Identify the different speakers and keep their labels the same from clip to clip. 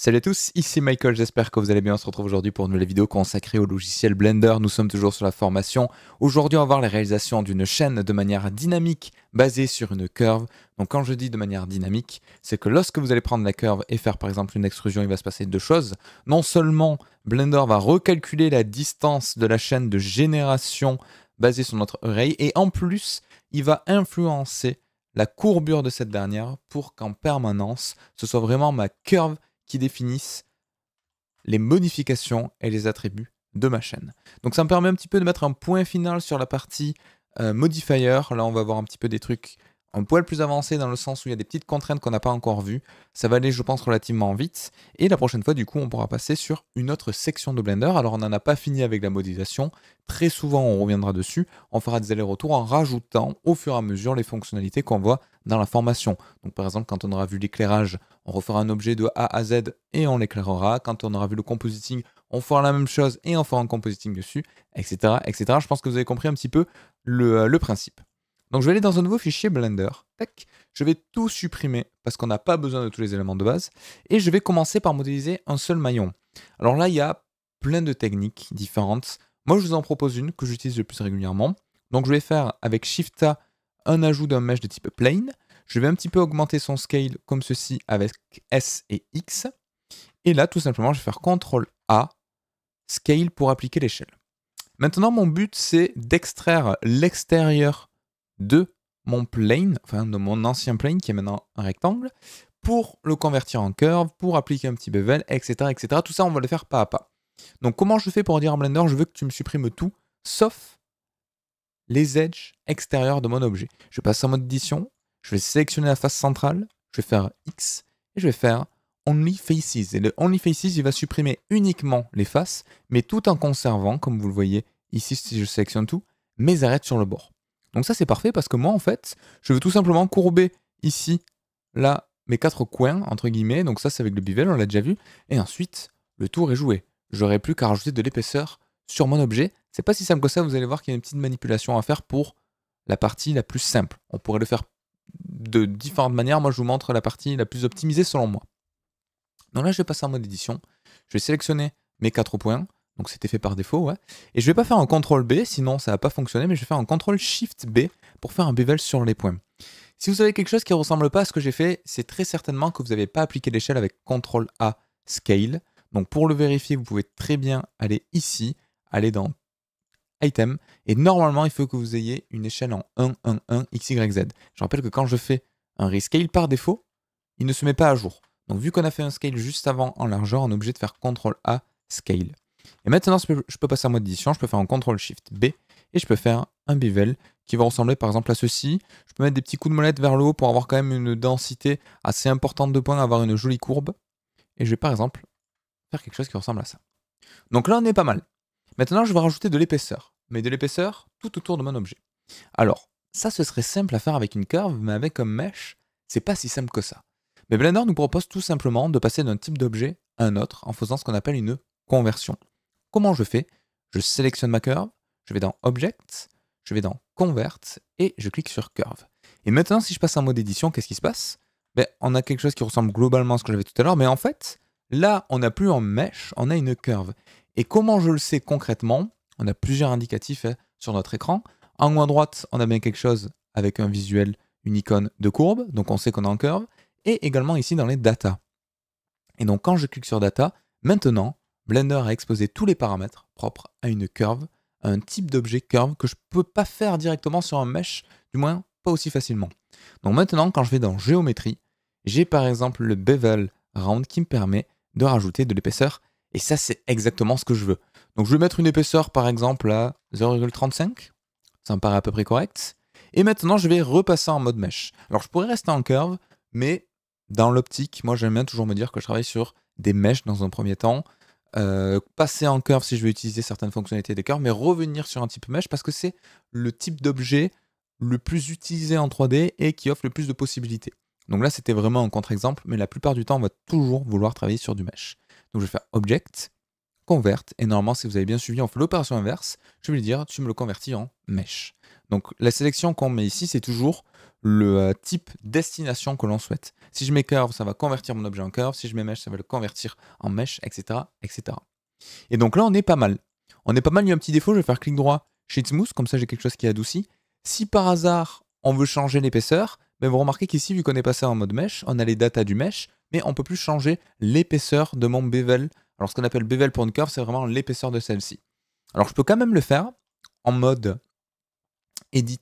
Speaker 1: Salut à tous, ici Michael, j'espère que vous allez bien. On se retrouve aujourd'hui pour une nouvelle vidéo consacrée au logiciel Blender. Nous sommes toujours sur la formation. Aujourd'hui, on va voir la réalisation d'une chaîne de manière dynamique basée sur une curve. Donc quand je dis de manière dynamique, c'est que lorsque vous allez prendre la curve et faire par exemple une extrusion, il va se passer deux choses. Non seulement Blender va recalculer la distance de la chaîne de génération basée sur notre oreille, et en plus, il va influencer la courbure de cette dernière pour qu'en permanence, ce soit vraiment ma curve qui définissent les modifications et les attributs de ma chaîne. Donc ça me permet un petit peu de mettre un point final sur la partie euh, modifier. Là, on va voir un petit peu des trucs un poil plus avancé dans le sens où il y a des petites contraintes qu'on n'a pas encore vues. Ça va aller, je pense, relativement vite. Et la prochaine fois, du coup, on pourra passer sur une autre section de Blender. Alors, on n'en a pas fini avec la modélisation. Très souvent, on reviendra dessus. On fera des allers-retours en rajoutant au fur et à mesure les fonctionnalités qu'on voit dans la formation. Donc, par exemple, quand on aura vu l'éclairage, on refera un objet de A à Z et on l'éclairera. Quand on aura vu le compositing, on fera la même chose et on fera un compositing dessus, etc., etc. Je pense que vous avez compris un petit peu le euh, principe. Donc je vais aller dans un nouveau fichier Blender. Je vais tout supprimer parce qu'on n'a pas besoin de tous les éléments de base. Et je vais commencer par modéliser un seul maillon. Alors là, il y a plein de techniques différentes. Moi, je vous en propose une que j'utilise le plus régulièrement. Donc je vais faire avec Shift A un ajout d'un mesh de type plane. Je vais un petit peu augmenter son scale comme ceci avec S et X. Et là, tout simplement, je vais faire CTRL A, scale pour appliquer l'échelle. Maintenant, mon but, c'est d'extraire l'extérieur de mon plane, enfin de mon ancien plane qui est maintenant un rectangle, pour le convertir en curve, pour appliquer un petit bevel, etc. etc. Tout ça, on va le faire pas à pas. Donc comment je fais pour dire en Blender, je veux que tu me supprimes tout, sauf les edges extérieurs de mon objet. Je passe en mode édition, je vais sélectionner la face centrale, je vais faire X, et je vais faire Only Faces. Et le Only Faces, il va supprimer uniquement les faces, mais tout en conservant, comme vous le voyez ici si je sélectionne tout, mes arêtes sur le bord. Donc ça c'est parfait parce que moi en fait, je veux tout simplement courber ici, là, mes quatre coins, entre guillemets, donc ça c'est avec le bivel, on l'a déjà vu, et ensuite, le tour est joué. J'aurai plus qu'à rajouter de l'épaisseur sur mon objet. C'est pas si simple que ça, vous allez voir qu'il y a une petite manipulation à faire pour la partie la plus simple. On pourrait le faire de différentes manières, moi je vous montre la partie la plus optimisée selon moi. Donc là je vais passer en mode édition, je vais sélectionner mes quatre points, donc c'était fait par défaut, ouais. Et je vais pas faire un CTRL B, sinon ça va pas fonctionner, mais je vais faire un CTRL SHIFT B pour faire un bevel sur les points. Si vous avez quelque chose qui ressemble pas à ce que j'ai fait, c'est très certainement que vous n'avez pas appliqué l'échelle avec CTRL A Scale. Donc pour le vérifier, vous pouvez très bien aller ici, aller dans Item, et normalement il faut que vous ayez une échelle en 1, 1, 1, x, y, z. Je rappelle que quand je fais un rescale par défaut, il ne se met pas à jour. Donc vu qu'on a fait un scale juste avant en largeur, on est obligé de faire CTRL A Scale. Et maintenant, je peux passer à mode édition, je peux faire un CTRL-SHIFT-B et je peux faire un bevel qui va ressembler par exemple à ceci. Je peux mettre des petits coups de molette vers le haut pour avoir quand même une densité assez importante de points, avoir une jolie courbe. Et je vais par exemple faire quelque chose qui ressemble à ça. Donc là, on est pas mal. Maintenant, je vais rajouter de l'épaisseur, mais de l'épaisseur tout autour de mon objet. Alors, ça, ce serait simple à faire avec une curve, mais avec un mesh, c'est pas si simple que ça. Mais Blender nous propose tout simplement de passer d'un type d'objet à un autre en faisant ce qu'on appelle une conversion. Comment je fais Je sélectionne ma curve, je vais dans Object, je vais dans Convert et je clique sur Curve. Et maintenant, si je passe en mode édition, qu'est-ce qui se passe ben, On a quelque chose qui ressemble globalement à ce que j'avais tout à l'heure, mais en fait, là, on n'a plus en mesh, on a une curve. Et comment je le sais concrètement On a plusieurs indicatifs hein, sur notre écran. En haut à droite, on a bien quelque chose avec un visuel, une icône de courbe, donc on sait qu'on est en curve, et également ici dans les data. Et donc quand je clique sur data, maintenant, Blender a exposé tous les paramètres propres à une curve, à un type d'objet curve que je ne peux pas faire directement sur un mesh, du moins pas aussi facilement. Donc maintenant, quand je vais dans géométrie, j'ai par exemple le bevel round qui me permet de rajouter de l'épaisseur, et ça c'est exactement ce que je veux. Donc je vais mettre une épaisseur par exemple à 0,35, ça me paraît à peu près correct. Et maintenant je vais repasser en mode mesh. Alors je pourrais rester en curve, mais dans l'optique, moi j'aime bien toujours me dire que je travaille sur des meshes dans un premier temps, euh, passer en curve si je veux utiliser certaines fonctionnalités des curves, mais revenir sur un type mesh parce que c'est le type d'objet le plus utilisé en 3D et qui offre le plus de possibilités. Donc là, c'était vraiment un contre-exemple, mais la plupart du temps, on va toujours vouloir travailler sur du mesh. Donc je vais faire Object, converte. Et normalement, si vous avez bien suivi, on fait l'opération inverse. Je vais lui dire, tu me le convertis en mesh. Donc la sélection qu'on met ici, c'est toujours le euh, type destination que l'on souhaite. Si je mets curve, ça va convertir mon objet en curve. Si je mets mesh, ça va le convertir en mesh, etc. etc. Et donc là, on est pas mal. On est pas mal, il y a un petit défaut, je vais faire clic droit chez Smooth, comme ça j'ai quelque chose qui adoucit. Si par hasard, on veut changer l'épaisseur, mais vous remarquez qu'ici, vu qu'on est passé en mode mesh, on a les datas du mesh, mais on peut plus changer l'épaisseur de mon bevel. Alors ce qu'on appelle bevel pour une curve, c'est vraiment l'épaisseur de celle-ci. Alors je peux quand même le faire en mode edit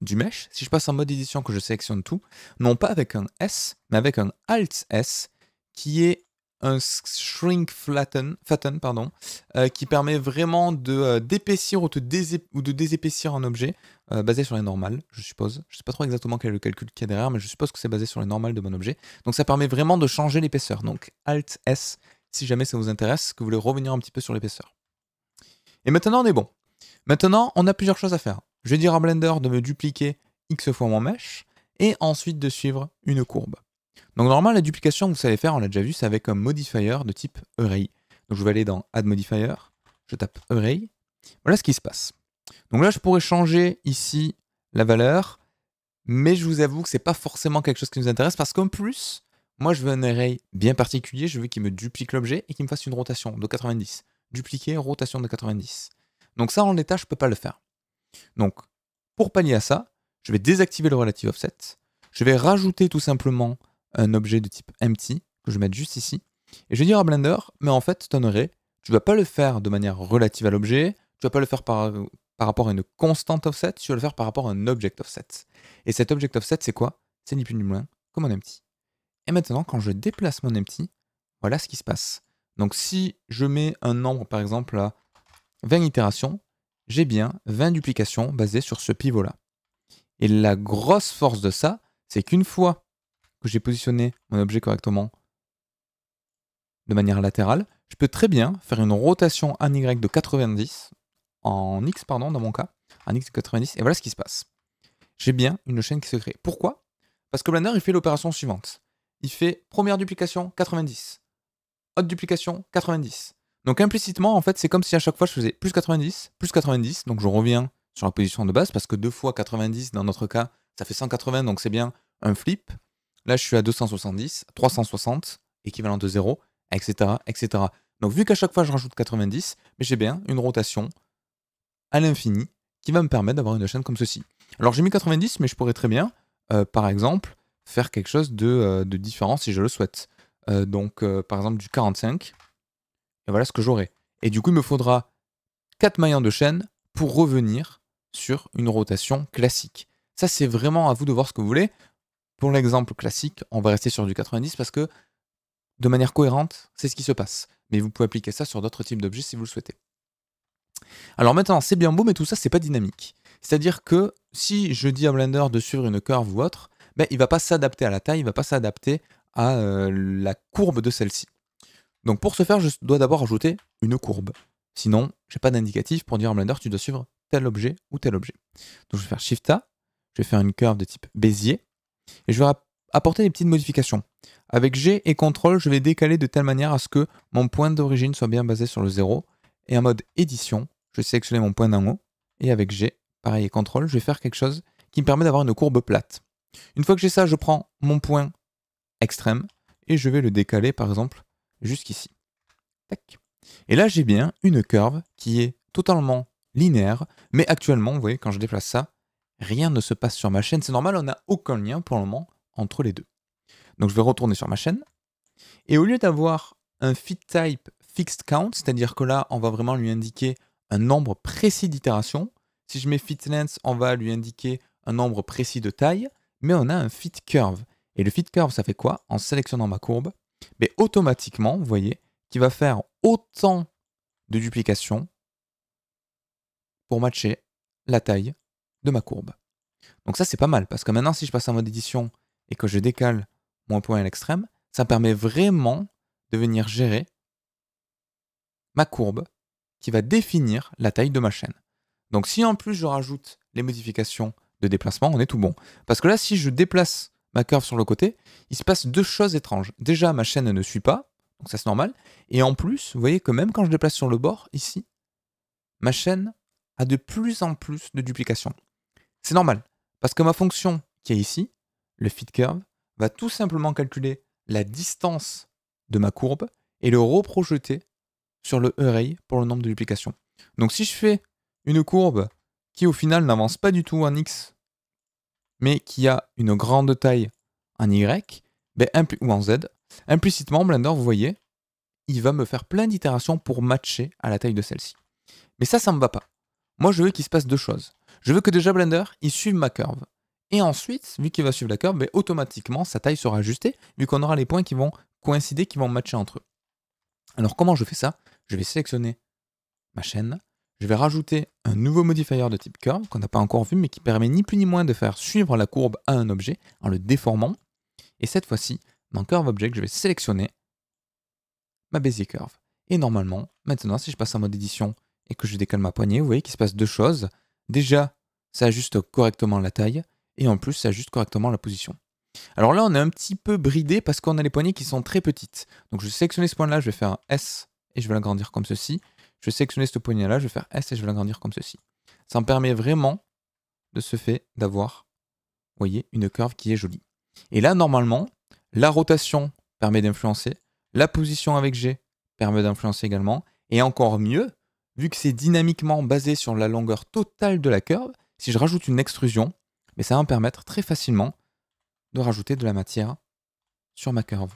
Speaker 1: du mesh. Si je passe en mode édition que je sélectionne tout, non pas avec un S, mais avec un Alt S qui est un shrink flatten, fatten, pardon, euh, qui permet vraiment de euh, d'épaissir ou, de désépaissir un objet euh, basé sur les normales, je suppose. Je ne sais pas trop exactement quel est le calcul qu'il y a derrière, mais je suppose que c'est basé sur les normales de mon objet. Donc ça permet vraiment de changer l'épaisseur. Donc Alt S, si jamais ça vous intéresse, que vous voulez revenir un petit peu sur l'épaisseur. Et maintenant on est bon. Maintenant on a plusieurs choses à faire. Je vais dire à Blender de me dupliquer x fois mon mesh et ensuite de suivre une courbe. Donc normalement, la duplication que vous savez faire, on l'a déjà vu, c'est avec un modifier de type array. Donc je vais aller dans add modifier, je tape array. Voilà ce qui se passe. Donc là, je pourrais changer ici la valeur, mais je vous avoue que c'est pas forcément quelque chose qui nous intéresse parce qu'en plus, moi je veux un array bien particulier, je veux qu'il me duplique l'objet et qu'il me fasse une rotation de 90. Dupliquer, rotation de 90. Donc ça, en l'état, je peux pas le faire. Donc, pour pallier à ça, je vais désactiver le relative offset, je vais rajouter tout simplement un objet de type empty que je vais mettre juste ici. Et je vais dire à Blender, mais en fait, ton tu ne vas pas le faire de manière relative à l'objet, tu ne vas pas le faire par, par rapport à une constante offset, tu vas le faire par rapport à un object offset. Et cet object offset, c'est quoi C'est ni plus ni moins que mon empty. Et maintenant, quand je déplace mon empty, voilà ce qui se passe. Donc si je mets un nombre, par exemple, à 20 itérations, j'ai bien 20 duplications basées sur ce pivot-là. Et la grosse force de ça, c'est qu'une fois que j'ai positionné mon objet correctement de manière latérale, je peux très bien faire une rotation en Y de 90, en X pardon dans mon cas, en X de 90, et voilà ce qui se passe. J'ai bien une chaîne qui se crée. Pourquoi Parce que Blender, il fait l'opération suivante. Il fait première duplication 90, autre duplication 90. Donc implicitement, en fait, c'est comme si à chaque fois je faisais plus 90, plus 90, donc je reviens sur la position de base, parce que deux fois 90 dans notre cas, ça fait 180, donc c'est bien un flip. Là, je suis à 270, 360, équivalent de 0, etc. etc. Donc, vu qu'à chaque fois, je rajoute 90, mais j'ai bien une rotation à l'infini qui va me permettre d'avoir une chaîne comme ceci. Alors, j'ai mis 90, mais je pourrais très bien, euh, par exemple, faire quelque chose de, euh, différent si je le souhaite. Euh, donc, par exemple, du 45. Et voilà ce que j'aurai. Et du coup, il me faudra 4 maillons de chaîne pour revenir sur une rotation classique. Ça, c'est vraiment à vous de voir ce que vous voulez pour l'exemple classique, on va rester sur du 90 parce que de manière cohérente, c'est ce qui se passe. Mais vous pouvez appliquer ça sur d'autres types d'objets si vous le souhaitez. Alors maintenant, c'est bien beau, mais tout ça, c'est pas dynamique. C'est-à-dire que si je dis à Blender de suivre une curve ou autre, ben, il va pas s'adapter à la taille, il ne va pas s'adapter à euh, la courbe de celle-ci. Donc pour ce faire, je dois d'abord ajouter une courbe. Sinon, je n'ai pas d'indicatif pour dire à Blender, tu dois suivre tel objet ou tel objet. Donc je vais faire Shift A, je vais faire une curve de type Bézier, et je vais apporter des petites modifications. Avec G et CTRL, je vais décaler de telle manière à ce que mon point d'origine soit bien basé sur le 0. Et en mode édition, je vais sélectionner mon point d'en haut. Et avec G, pareil et CTRL, je vais faire quelque chose qui me permet d'avoir une courbe plate. Une fois que j'ai ça, je prends mon point extrême et je vais le décaler par exemple jusqu'ici. Et là, j'ai bien une curve qui est totalement linéaire, mais actuellement, vous voyez, quand je déplace ça, rien ne se passe sur ma chaîne. C'est normal, on n'a aucun lien pour le moment entre les deux. Donc je vais retourner sur ma chaîne. Et au lieu d'avoir un Fit type fixed count, c'est-à-dire que là, on va vraiment lui indiquer un nombre précis d'itérations. Si je mets Length, on va lui indiquer un nombre précis de taille, mais on a un fit curve. Et le fit curve, ça fait quoi En sélectionnant ma courbe, mais automatiquement, vous voyez, qui va faire autant de duplications pour matcher la taille de ma courbe. Donc ça, c'est pas mal, parce que maintenant, si je passe en mode édition et que je décale mon point à l'extrême, ça permet vraiment de venir gérer ma courbe qui va définir la taille de ma chaîne. Donc si en plus je rajoute les modifications de déplacement, on est tout bon. Parce que là, si je déplace ma curve sur le côté, il se passe deux choses étranges. Déjà, ma chaîne ne suit pas, donc ça c'est normal. Et en plus, vous voyez que même quand je déplace sur le bord, ici, ma chaîne a de plus en plus de duplications. C'est normal, parce que ma fonction qui est ici, le fit curve, va tout simplement calculer la distance de ma courbe et le reprojeter sur le array pour le nombre de duplications. Donc si je fais une courbe qui au final n'avance pas du tout en x, mais qui a une grande taille en y, ben, ou en z, implicitement, Blender, vous voyez, il va me faire plein d'itérations pour matcher à la taille de celle-ci. Mais ça, ça ne me va pas. Moi, je veux qu'il se passe deux choses. Je veux que déjà Blender, il suive ma curve. Et ensuite, vu qu'il va suivre la curve, ben, automatiquement, sa taille sera ajustée, vu qu'on aura les points qui vont coïncider, qui vont matcher entre eux. Alors comment je fais ça Je vais sélectionner ma chaîne, je vais rajouter un nouveau modifier de type curve, qu'on n'a pas encore vu, mais qui permet ni plus ni moins de faire suivre la courbe à un objet en le déformant. Et cette fois-ci, dans Curve Object, je vais sélectionner ma Bézier Curve. Et normalement, maintenant, si je passe en mode édition et que je décale ma poignée, vous voyez qu'il se passe deux choses déjà, ça ajuste correctement la taille, et en plus, ça ajuste correctement la position. Alors là, on est un petit peu bridé parce qu'on a les poignées qui sont très petites. Donc je vais sélectionner ce point-là, je vais faire un S et je vais l'agrandir comme ceci. Je vais sélectionner ce poignet là je vais faire S et je vais l'agrandir comme ceci. Ça me permet vraiment, de ce fait, d'avoir, voyez, une curve qui est jolie. Et là, normalement, la rotation permet d'influencer, la position avec G permet d'influencer également, et encore mieux, vu que c'est dynamiquement basé sur la longueur totale de la curve, si je rajoute une extrusion, mais ça va me permettre très facilement de rajouter de la matière sur ma curve.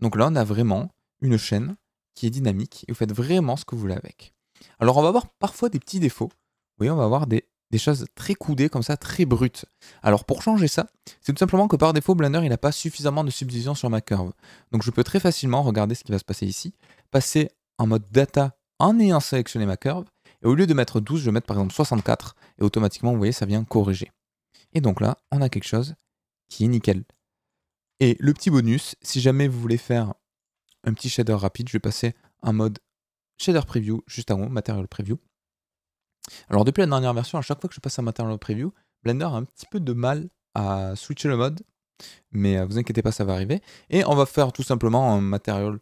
Speaker 1: Donc là, on a vraiment une chaîne qui est dynamique et vous faites vraiment ce que vous voulez avec. Alors, on va avoir parfois des petits défauts. Vous voyez, on va avoir des, choses très coudées comme ça, très brutes. Alors pour changer ça, c'est tout simplement que par défaut, Blender il n'a pas suffisamment de subdivision sur ma curve. Donc je peux très facilement regarder ce qui va se passer ici, passer en mode data en ayant sélectionné ma curve. Et au lieu de mettre 12, je vais mettre par exemple 64. Et automatiquement, vous voyez, ça vient corriger. Et donc là, on a quelque chose qui est nickel. Et le petit bonus, si jamais vous voulez faire un petit shader rapide, je vais passer en mode shader preview juste avant, material preview. Alors depuis la dernière version, à chaque fois que je passe à material preview, Blender a un petit peu de mal à switcher le mode. Mais euh, vous inquiétez pas, ça va arriver. Et on va faire tout simplement un preview,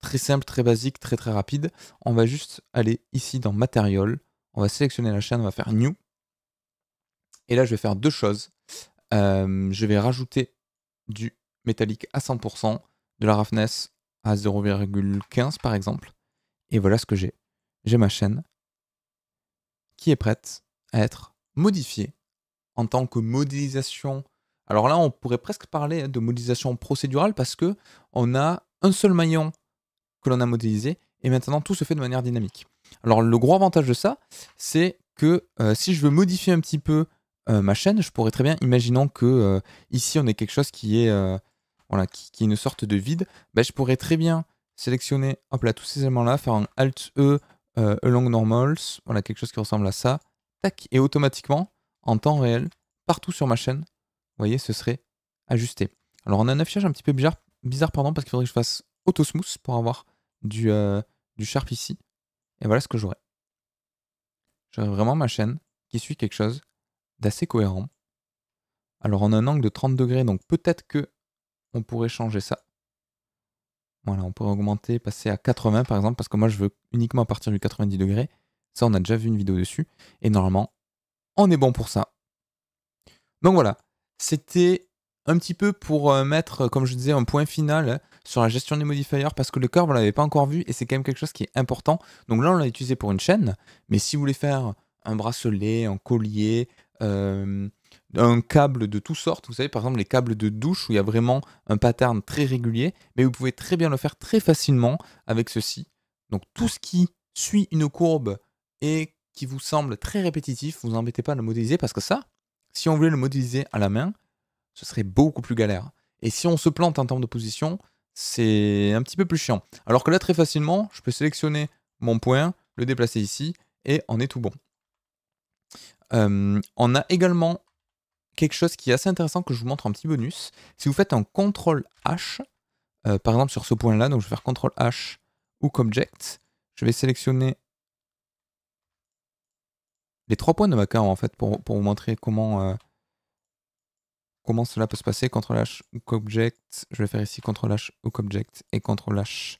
Speaker 1: Très simple, très basique, très très rapide. On va juste aller ici dans Material. On va sélectionner la chaîne, on va faire New. Et là, je vais faire deux choses. Euh, je vais rajouter du métallique à 100%, de la roughness à 0,15 par exemple. Et voilà ce que j'ai. J'ai ma chaîne qui est prête à être modifiée en tant que modélisation. Alors là, on pourrait presque parler de modélisation procédurale parce que on a un seul maillon que l'on a modélisé, et maintenant tout se fait de manière dynamique. Alors le gros avantage de ça, c'est que euh, si je veux modifier un petit peu euh, ma chaîne, je pourrais très bien, imaginons que euh, ici on ait quelque chose qui est, voilà, qui, est une sorte de vide, ben je pourrais très bien sélectionner hop là, tous ces éléments-là, faire un Alt-E along normals, voilà, quelque chose qui ressemble à ça, tac, et automatiquement, en temps réel, partout sur ma chaîne, vous voyez, ce serait ajusté. Alors on a un affichage un petit peu bizarre, bizarre pardon, parce qu'il faudrait que je fasse auto-smooth pour avoir du, euh, du Sharp ici. Et voilà ce que j'aurais. J'aurais vraiment ma chaîne qui suit quelque chose d'assez cohérent. Alors on a un angle de 30 degrés, donc peut-être que on pourrait changer ça. Voilà, on pourrait augmenter, passer à 80 par exemple, parce que moi je veux uniquement partir du 90 degrés. Ça, on a déjà vu une vidéo dessus. Et normalement, on est bon pour ça. Donc voilà, c'était un petit peu pour euh, mettre, euh, comme je disais, un point final sur la gestion des modifiers parce que le curve, on l'avait pas encore vu et c'est quand même quelque chose qui est important. Donc là, on l'a utilisé pour une chaîne, mais si vous voulez faire un bracelet, un collier, euh, un câble de toutes sortes, vous savez, par exemple, les câbles de douche où il y a vraiment un pattern très régulier, mais vous pouvez très bien le faire très facilement avec ceci. Donc tout ce qui suit une courbe et qui vous semble très répétitif, vous n'embêtez pas à le modéliser parce que ça, si on voulait le modéliser à la main, ce serait beaucoup plus galère. Et si on se plante en termes de position, c'est un petit peu plus chiant. Alors que là, très facilement, je peux sélectionner mon point, le déplacer ici, et on est tout bon. Euh, on a également quelque chose qui est assez intéressant que je vous montre en petit bonus. Si vous faites un CTRL H, euh, par exemple sur ce point-là, donc je vais faire CTRL H, ou Object, je vais sélectionner les trois points de ma carte en fait pour, vous montrer comment, euh, comment cela peut se passer Ctrl H hook object. Je vais faire ici Ctrl H hook object et Ctrl H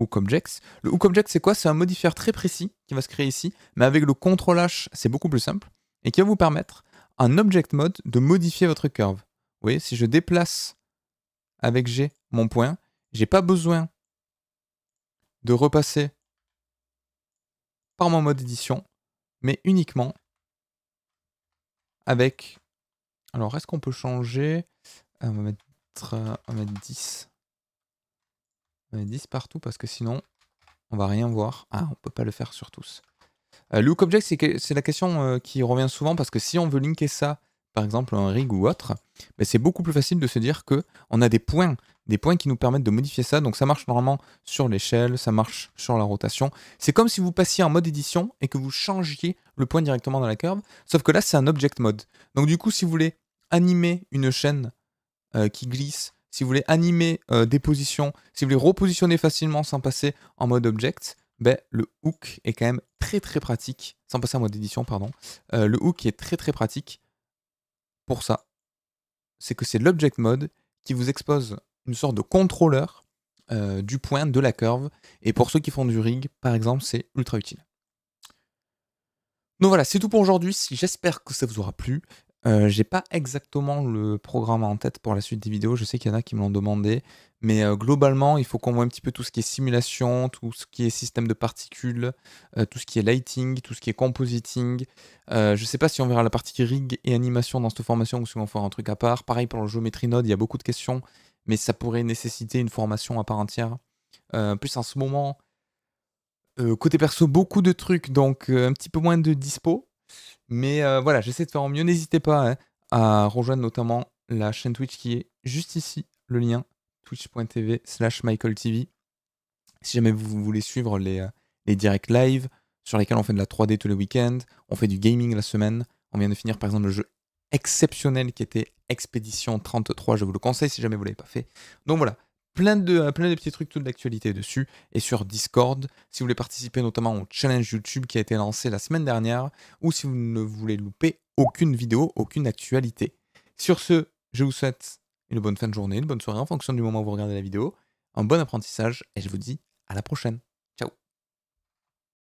Speaker 1: hook object. Le hook object, c'est quoi C'est un modificateur très précis qui va se créer ici, mais avec le Ctrl H, c'est beaucoup plus simple et qui va vous permettre un object mode de modifier votre curve. Vous voyez, si je déplace avec G mon point, j'ai pas besoin de repasser par mon mode édition, mais uniquement avec alors, est-ce qu'on peut changer euh, on va, mettre, 10. Euh, on va mettre 10 partout parce que sinon, on va rien voir. Ah, on peut pas le faire sur tous. Euh, look object, c'est la question qui revient souvent parce que si on veut linker ça, par exemple un rig ou autre, ben, c'est beaucoup plus facile de se dire que on a des points, des points qui nous permettent de modifier ça. Donc ça marche normalement sur l'échelle, ça marche sur la rotation. C'est comme si vous passiez en mode édition et que vous changiez le point directement dans la curve, sauf que là c'est un object mode. Donc du coup, si vous voulez animer une chaîne euh, qui glisse, si vous voulez animer euh, des positions, si vous voulez repositionner facilement sans passer en mode object, ben, le hook est quand même très très pratique, sans passer en mode édition, pardon. Euh, le hook est très très pratique pour ça. C'est que c'est l'object mode qui vous expose une sorte de contrôleur du point de la curve. Et pour ceux qui font du rig, par exemple, c'est ultra utile. Donc voilà, c'est tout pour aujourd'hui. J'espère que ça vous aura plu. Euh, j'ai pas exactement le programme en tête pour la suite des vidéos. Je sais qu'il y en a qui me l'ont demandé. Mais euh, globalement, il faut qu'on voit un petit peu tout ce qui est simulation, tout ce qui est système de particules, euh, tout ce qui est lighting, tout ce qui est compositing. je sais pas si on verra la partie rig et animation dans cette formation ou si on va faire un truc à part. Pareil pour le géométrie node, il y a beaucoup de questions, mais ça pourrait nécessiter une formation à part entière. plus, en ce moment, côté perso, beaucoup de trucs, donc un petit peu moins de dispo. Mais euh, voilà, j'essaie de faire en mieux. N'hésitez pas hein, à rejoindre notamment la chaîne Twitch qui est juste ici, le lien twitch.tv slash michaeltv. Si jamais vous voulez suivre les, euh, les directs live sur lesquels on fait de la 3D tous les week-ends, on fait du gaming la semaine, on vient de finir par exemple le jeu exceptionnel qui était Expédition 33, je vous le conseille si jamais vous ne l'avez pas fait. Donc voilà, plein de, euh, plein de petits trucs, tout l'actualité dessus. Et sur Discord, si vous voulez participer notamment au challenge YouTube qui a été lancé la semaine dernière, ou si vous ne voulez louper aucune vidéo, aucune actualité. Sur ce, je vous souhaite une bonne fin de journée, une bonne soirée en fonction du moment où vous regardez la vidéo, un bon apprentissage, et je vous dis à la prochaine.